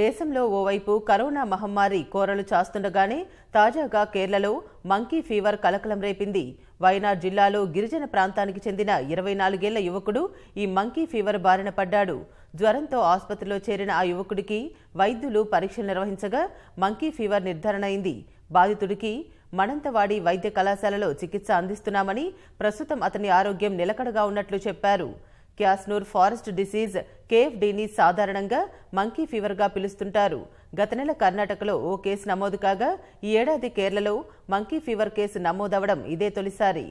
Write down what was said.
దేశంలో ఓవైపు కరోనా మహమ్మారి కోరలు చాస్తుండగానే తాజాగా కేరళలో మంకీ ఫీవర్ కలకలం రేపింది వయనాడ్ జిల్లాలో గిరిజన ప్రాంతానికి చెందిన ఇరవై నాలుగేళ్ల యువకుడు ఈ మంకీ ఫీవర్ బారిన పడ్డాడు జ్వరంతో ఆసుపత్రిలో చేరిన ఆ యువకుడికి వైద్యులు పరీక్షలు నిర్వహించగా మంకీ ఫీవర్ నిర్ధారణ అయింది బాధితుడికి మనంతవాడి వైద్య కళాశాలలో చికిత్స అందిస్తున్నామని ప్రస్తుతం అతని ఆరోగ్యం నిలకడగా ఉన్నట్లు చెప్పారు క్యాస్నూర్ ఫారెస్ట్ డిసీజ్ కేఎఫ్డీని సాధారణంగా మంకీ ఫీవర్గా పిలుస్తుంటారు గత నెల కర్ణాటకలో ఓ కేసు నమోదు కాగా ఈ ఏడాది కేరళలో మంకీ ఫీవర్ కేసు నమోదవడం ఇదే తొలిసారి